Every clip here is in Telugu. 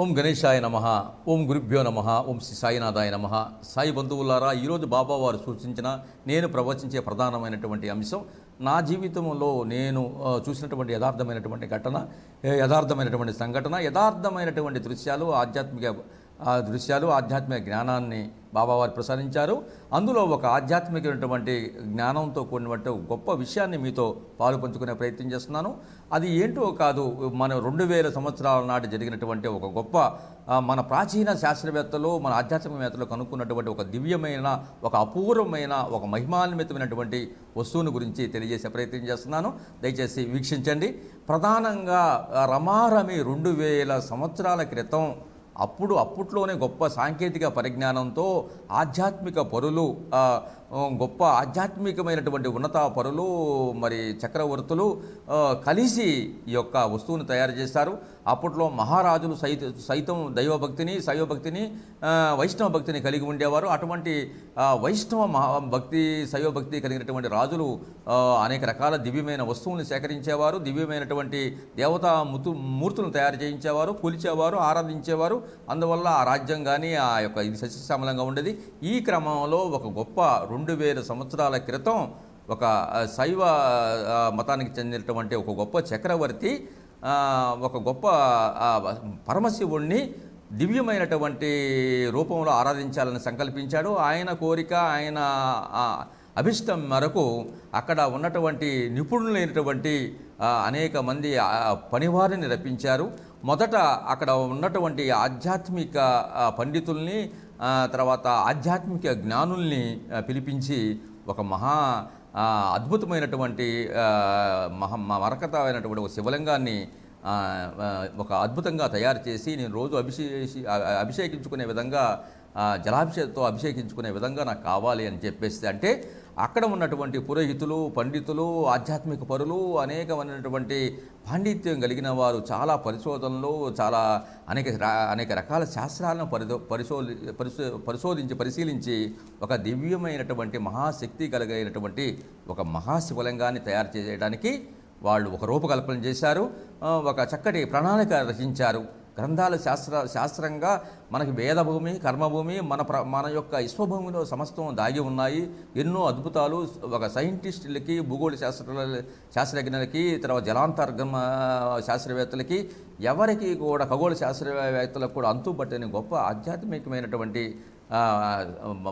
ఓం గణేశాయ నమ ఓం గురుభ్యో నమ ఓం శ్రీ సాయినాథాయ నమ సాయి బంధువులారా ఈరోజు బాబా వారు సూచించిన నేను ప్రవచించే ప్రధానమైనటువంటి అంశం నా జీవితంలో నేను చూసినటువంటి యథార్థమైనటువంటి ఘటన యథార్థమైనటువంటి సంఘటన యథార్థమైనటువంటి దృశ్యాలు ఆధ్యాత్మిక ఆ దృశ్యాలు ఆధ్యాత్మిక జ్ఞానాన్ని బాబావారు ప్రసరించారు అందులో ఒక ఆధ్యాత్మికమైనటువంటి జ్ఞానంతో కూడినటువంటి గొప్ప విషయాన్ని మీతో పాలు పంచుకునే ప్రయత్నం చేస్తున్నాను అది ఏంటో కాదు మన రెండు వేల సంవత్సరాల నాటి జరిగినటువంటి ఒక గొప్ప మన ప్రాచీన శాస్త్రవేత్తలు మన ఆధ్యాత్మికవేత్తలు కనుక్కున్నటువంటి ఒక దివ్యమైన ఒక అపూర్వమైన ఒక మహిమాన్వితమైనటువంటి వస్తువుని గురించి తెలియజేసే ప్రయత్నం చేస్తున్నాను దయచేసి వీక్షించండి ప్రధానంగా రమారమి రెండు వేల సంవత్సరాల క్రితం అప్పుడు అప్పట్లోనే గొప్ప సాంకేతిక పరిజ్ఞానంతో ఆధ్యాత్మిక పరులు గొప్ప ఆధ్యాత్మికమైనటువంటి ఉన్నత పరులు మరి చక్రవర్తులు కలిసి ఈ యొక్క వస్తువును తయారు చేస్తారు అప్పట్లో మహారాజులు సైత సైతం దైవభక్తిని శైవభక్తిని వైష్ణవ భక్తిని కలిగి ఉండేవారు అటువంటి వైష్ణవ మహా భక్తి శైవభక్తి కలిగినటువంటి రాజులు అనేక రకాల దివ్యమైన వస్తువులను సేకరించేవారు దివ్యమైనటువంటి దేవతా ముతు మూర్తులను తయారు చేయించేవారు కొలిచేవారు ఆరాధించేవారు అందువల్ల ఆ రాజ్యం కానీ ఆ యొక్క ఇది సస్యశ్యామలంగా ఉండేది ఈ క్రమంలో ఒక గొప్ప రెండు వేల సంవత్సరాల క్రితం ఒక శైవ మతానికి చెందినటువంటి ఒక గొప్ప చక్రవర్తి ఒక గొప్ప పరమశివుణ్ణి దివ్యమైనటువంటి రూపంలో ఆరాధించాలని సంకల్పించాడు ఆయన కోరిక ఆయన అభిష్టం మేరకు అక్కడ ఉన్నటువంటి నిపుణులైనటువంటి అనేక మంది పనివారిని రప్పించారు మొదట అక్కడ ఉన్నటువంటి ఆధ్యాత్మిక పండితుల్ని తర్వాత ఆధ్యాత్మిక జ్ఞానుల్ని పిలిపించి ఒక మహా అద్భుతమైనటువంటి మహా మరకతమైనటువంటి ఒక శివలింగాన్ని ఒక అద్భుతంగా తయారు చేసి నేను రోజు అభిషేషి అభిషేకించుకునే విధంగా జలాభిషేకంతో అభిషేకించుకునే విధంగా నాకు కావాలి అని చెప్పేసి అంటే అక్కడ ఉన్నటువంటి పురోహితులు పండితులు ఆధ్యాత్మిక పరులు అనేకమైనటువంటి పాండిత్యం కలిగిన వారు చాలా పరిశోధనలు చాలా అనేక అనేక రకాల శాస్త్రాలను పరిశో పరిశోధి పరిశోధించి పరిశీలించి ఒక దివ్యమైనటువంటి మహాశక్తి కలిగినటువంటి ఒక మహాశివలింగాన్ని తయారు చేయడానికి వాళ్ళు ఒక రూపకల్పన చేశారు ఒక చక్కటి ప్రణాళిక రచించారు గ్రంథాలు శాస్త్ర శాస్త్రంగా మనకి వేదభూమి కర్మభూమి మన ప్ర మన యొక్క విశ్వభూమిలో సమస్తం దాగి ఉన్నాయి ఎన్నో అద్భుతాలు ఒక సైంటిస్టులకి భూగోళ శాస్త్ర శాస్త్రజ్ఞులకి తర్వాత జలాంతర్గమ శాస్త్రవేత్తలకి ఎవరికి కూడా ఖగోళ శాస్త్రవేత్తలకు కూడా అంతుపట్టని గొప్ప ఆధ్యాత్మికమైనటువంటి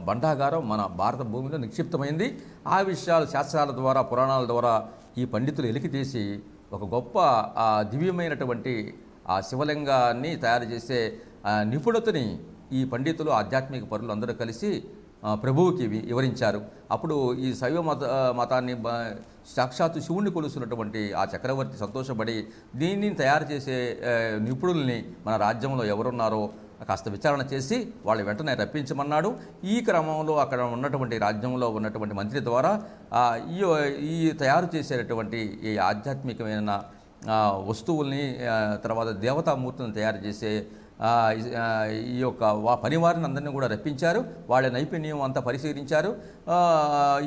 బండాగారం మన భారత భూమిలో నిక్షిప్తమైంది ఆ విషయాలు శాస్త్రాల ద్వారా పురాణాల ద్వారా ఈ పండితులు ఎలికి తీసి ఒక గొప్ప దివ్యమైనటువంటి ఆ శివలింగాన్ని తయారు చేసే నిపుణతని ఈ పండితులు ఆధ్యాత్మిక పరులు అందరూ కలిసి ప్రభువుకి వివరించారు అప్పుడు ఈ శైవ మత మతాన్ని సాక్షాత్తు శివుణ్ణి కొలుస్తున్నటువంటి ఆ చక్రవర్తి సంతోషపడి దీన్ని తయారు చేసే నిపుణుల్ని మన రాజ్యంలో ఎవరున్నారో కాస్త విచారణ చేసి వాళ్ళు వెంటనే రప్పించమన్నాడు ఈ క్రమంలో అక్కడ ఉన్నటువంటి రాజ్యంలో ఉన్నటువంటి మంత్రి ద్వారా ఈ తయారు చేసేటటువంటి ఈ ఆధ్యాత్మికమైన వస్తువుల్ని తర్వాత దేవతామూర్తులను తయారు చేసే ఈ యొక్క వా పనివారిని అందరినీ కూడా రప్పించారు వాళ్ళ నైపుణ్యం అంతా పరిశీలించారు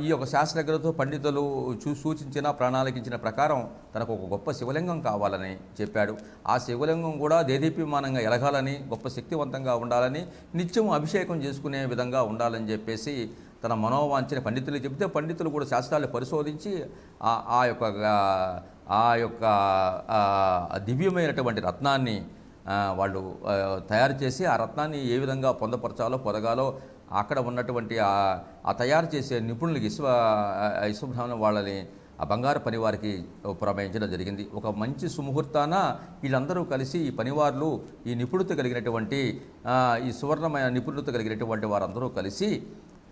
ఈ యొక్క శాస్త్రజ్ఞులతో పండితులు చూ సూచించిన ప్రణాళికించిన ప్రకారం తనకు ఒక గొప్ప శివలింగం కావాలని చెప్పాడు ఆ శివలింగం కూడా దేదీప్యమానంగా ఎలగాలని గొప్ప శక్తివంతంగా ఉండాలని నిత్యం అభిషేకం చేసుకునే విధంగా ఉండాలని చెప్పేసి తన మనోవాంఛన పండితులు చెబితే పండితులు కూడా శాస్త్రాలు పరిశోధించి ఆ యొక్క ఆ యొక్క దివ్యమైనటువంటి రత్నాన్ని వాళ్ళు తయారు చేసి ఆ రత్నాన్ని ఏ విధంగా పొందపరచాలో పొదగాలో అక్కడ ఉన్నటువంటి ఆ తయారు చేసే నిపుణులకి విశ్వ విశ్వబ్రాహ్మణ వాళ్ళని ఆ బంగారు పనివారికి ప్రమేయించడం జరిగింది ఒక మంచి సుముహూర్తాన వీళ్ళందరూ కలిసి ఈ పనివారులు ఈ నిపుణత కలిగినటువంటి ఈ సువర్ణమైన నిపుణత కలిగినటువంటి వారందరూ కలిసి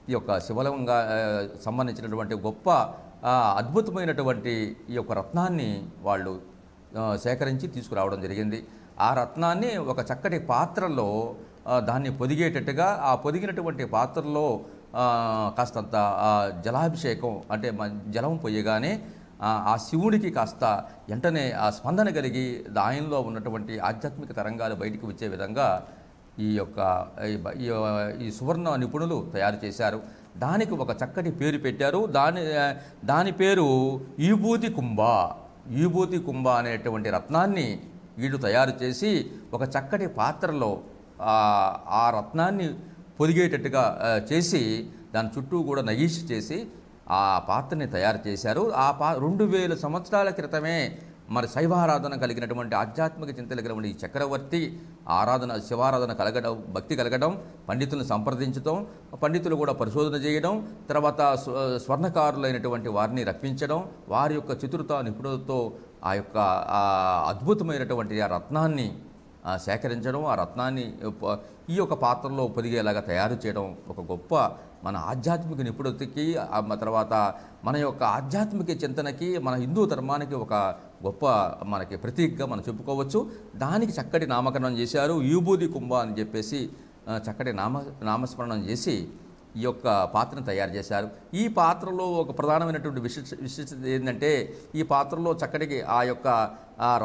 ఈ యొక్క శివలింగా సంబంధించినటువంటి గొప్ప అద్భుతమైనటువంటి ఈ యొక్క రత్నాన్ని వాళ్ళు సేకరించి తీసుకురావడం జరిగింది ఆ రత్నాన్ని ఒక చక్కటి పాత్రలో దాన్ని పొదిగేటట్టుగా ఆ పొదిగినటువంటి పాత్రలో కాస్తంత జలాభిషేకం అంటే జలం పొయ్యగానే ఆ శివుడికి కాస్త వెంటనే ఆ స్పందన కలిగి ఆయనలో ఉన్నటువంటి ఆధ్యాత్మిక తరంగాలు బయటికి వచ్చే విధంగా ఈ యొక్క ఈ సువర్ణ నిపుణులు తయారు చేశారు దానికి ఒక చక్కటి పేరు పెట్టారు దాని దాని పేరు ఈభూతి కుంభ ఈభూతి కుంభ అనేటువంటి రత్నాన్ని వీళ్ళు తయారు చేసి ఒక చక్కటి పాత్రలో ఆ రత్నాన్ని పొదిగేటట్టుగా చేసి దాని చుట్టూ కూడా నగీష్ చేసి ఆ పాత్రని తయారు చేశారు ఆ పా రెండు వేల సంవత్సరాల క్రితమే మరి శైవారాధన కలిగినటువంటి ఆధ్యాత్మిక చింత కలిగినటువంటి ఈ చక్రవర్తి ఆరాధన శివారాధన కలగడం భక్తి కలగడం పండితులను సంప్రదించడం పండితులు కూడా పరిశోధన చేయడం తర్వాత స్వర్ణకారులైనటువంటి వారిని రప్పించడం వారి యొక్క చతురత నిపుణులతో ఆ యొక్క అద్భుతమైనటువంటి ఆ రత్నాన్ని సేకరించడం ఆ రత్నాన్ని ఈ యొక్క పాత్రలో పొదిగేలాగా తయారు చేయడం ఒక గొప్ప మన ఆధ్యాత్మిక నిపుణతికి తర్వాత మన యొక్క ఆధ్యాత్మిక చింతనకి మన హిందూ ధర్మానికి ఒక గొప్ప మనకి ప్రతీకగా మనం చెప్పుకోవచ్చు దానికి చక్కటి నామకరణం చేశారు యూబూది కుంభ అని చెప్పేసి చక్కటి నామ నామస్మరణం చేసి ఈ యొక్క పాత్రను తయారు చేశారు ఈ పాత్రలో ఒక ప్రధానమైనటువంటి విశిష్ట విశిష్టత ఏంటంటే ఈ పాత్రలో చక్కటికి ఆ యొక్క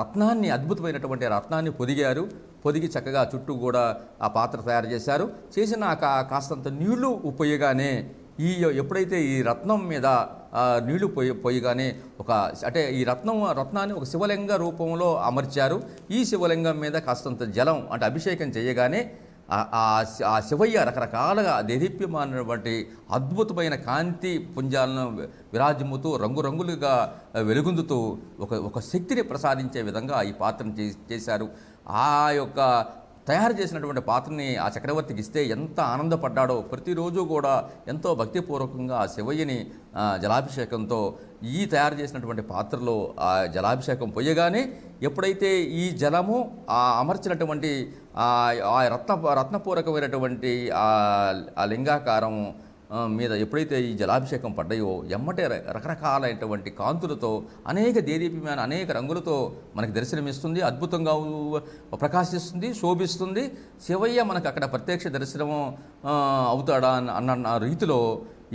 రత్నాన్ని అద్భుతమైనటువంటి రత్నాన్ని పొదిగారు పొదిగి చక్కగా చుట్టూ కూడా ఆ పాత్ర తయారు చేశారు చేసిన కాస్తంత నీళ్లు ఉపయోగానే ఈ ఎప్పుడైతే ఈ రత్నం మీద నీళ్లు పోయి పోయిగానే ఒక అంటే ఈ రత్నం రత్నాన్ని ఒక శివలింగ రూపంలో అమర్చారు ఈ శివలింగం మీద కాస్తంత జలం అంటే అభిషేకం చేయగానే ఆ శివయ్య రకరకాలుగా దేదీప్యమానటువంటి అద్భుతమైన కాంతి పుంజాలను విరాజముతూ రంగురంగులుగా వెలుగుందుతూ ఒక ఒక శక్తిని ప్రసాదించే విధంగా ఈ పాత్రను చేశారు ఆ యొక్క తయారు చేసినటువంటి పాత్రని ఆ చక్రవర్తికి ఇస్తే ఎంత ఆనందపడ్డాడో ప్రతిరోజు కూడా ఎంతో భక్తిపూర్వకంగా ఆ శివయ్యని జలాభిషేకంతో ఈ తయారు చేసినటువంటి పాత్రలో ఆ జలాభిషేకం పోయగానే ఎప్పుడైతే ఈ జలము ఆ అమర్చినటువంటి ఆ రత్న రత్నపూరకమైనటువంటి ఆ లింగాకారం మీద ఎప్పుడైతే ఈ జలాభిషేకం పడ్డాయో ఎమ్మటే రకరకాలైనటువంటి కాంతులతో అనేక దేదీప్యమైన అనేక రంగులతో మనకి దర్శనమిస్తుంది అద్భుతంగా ప్రకాశిస్తుంది శోభిస్తుంది శివయ్య మనకు అక్కడ ప్రత్యక్ష దర్శనం అవుతాడా అన్న రీతిలో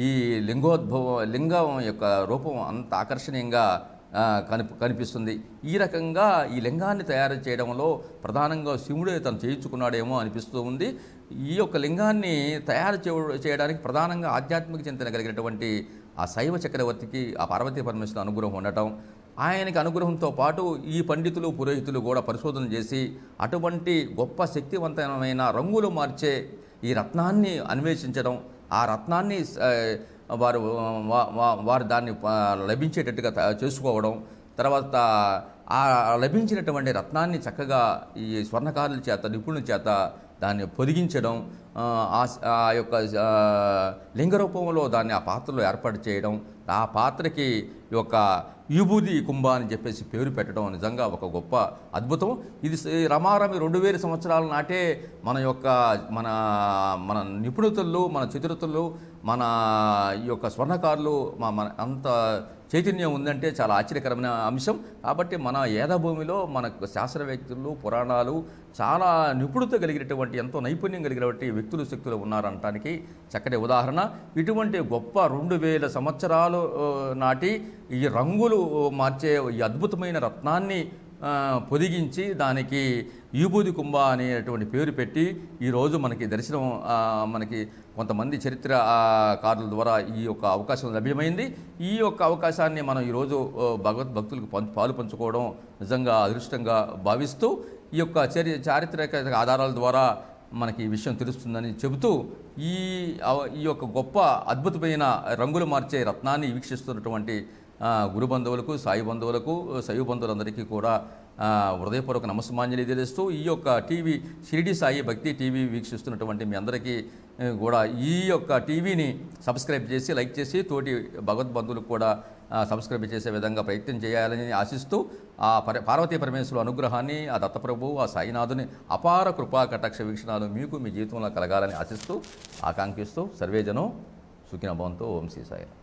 ఈ లింగోద్భవం లింగం యొక్క రూపం అంత ఆకర్షణీయంగా కనిపి కనిపిస్తుంది ఈ రకంగా ఈ లింగాన్ని తయారు చేయడంలో ప్రధానంగా శివుడే తను చేయించుకున్నాడేమో అనిపిస్తూ ఉంది ఈ యొక్క లింగాన్ని తయారు చేయడానికి ప్రధానంగా ఆధ్యాత్మిక చింతన కలిగినటువంటి ఆ శైవ చక్రవర్తికి ఆ పార్వతీ పరమేశ్వరుని అనుగ్రహం ఉండటం ఆయనకి అనుగ్రహంతో పాటు ఈ పండితులు పురోహితులు కూడా పరిశోధన చేసి అటువంటి గొప్ప శక్తివంతమైన రంగులు మార్చే ఈ రత్నాన్ని అన్వేషించడం ఆ రత్నాన్ని వారు వారు దాన్ని లభించేటట్టుగా చేసుకోవడం తర్వాత ఆ లభించినటువంటి రత్నాన్ని చక్కగా ఈ స్వర్ణకారుల చేత నిపుణుల చేత దాన్ని పొదిగించడం ఆ యొక్క లింగ రూపంలో దాన్ని ఆ పాత్రలో ఏర్పాటు చేయడం ఆ పాత్రకి యొక్క యుభూది కుంభ అని చెప్పేసి పేరు పెట్టడం నిజంగా ఒక గొప్ప అద్భుతం ఇది రమారమి రెండు వేల సంవత్సరాల నాటే మన యొక్క మన మన నిపుణుతుల్లో మన చతురతుల్లో మన యొక్క స్వర్ణకారులు మన అంత చైతన్యం ఉందంటే చాలా ఆశ్చర్యకరమైన అంశం కాబట్టి మన ఏదభూమిలో మన శాస్త్రవేత్తలు పురాణాలు చాలా నిపుణత కలిగినటువంటి ఎంతో నైపుణ్యం కలిగినటువంటి వ్యక్తులు శక్తులు ఉన్నారనటానికి చక్కటి ఉదాహరణ ఇటువంటి గొప్ప రెండు వేల సంవత్సరాలు నాటి ఈ రంగులు మార్చే ఈ అద్భుతమైన రత్నాన్ని పొదిగించి దానికి ఈబూది కుంభ అనేటువంటి పేరు పెట్టి ఈరోజు మనకి దర్శనం మనకి కొంతమంది చరిత్ర కారుల ద్వారా ఈ యొక్క అవకాశం లభ్యమైంది ఈ యొక్క అవకాశాన్ని మనం ఈరోజు భగవద్ భక్తులకు పాలు పంచుకోవడం నిజంగా అదృష్టంగా భావిస్తూ ఈ యొక్క చరి చారిత్రక ఆధారాల ద్వారా మనకి ఈ విషయం తెలుస్తుందని చెబుతూ ఈ ఈ యొక్క గొప్ప అద్భుతమైన రంగులు మార్చే రత్నాన్ని వీక్షిస్తున్నటువంటి గురు బంధువులకు సాయి బంధువులకు సయు బంధువులందరికీ కూడా హృదయపూర్వక నమస్మాంజలి తెలుస్తూ ఈ యొక్క టీవీ షిరిడి సాయి భక్తి టీవీ వీక్షిస్తున్నటువంటి మీ అందరికీ కూడా ఈ యొక్క టీవీని సబ్స్క్రైబ్ చేసి లైక్ చేసి తోటి భగవద్బంధువులకు కూడా సబ్స్క్రైబ్ చేసే విధంగా ప్రయత్నం చేయాలని ఆశిస్తూ ఆ పార్వతీ పరమేశ్వర అనుగ్రహాన్ని ఆ దత్తప్రభు ఆ సాయినాథుని అపార కృపా కటాక్ష వీక్షణాలు మీకు మీ జీవితంలో కలగాలని ఆశిస్తూ ఆకాంక్షిస్తూ సర్వేజనం సుఖిన భవంతో ఓం శ్రీ సాయి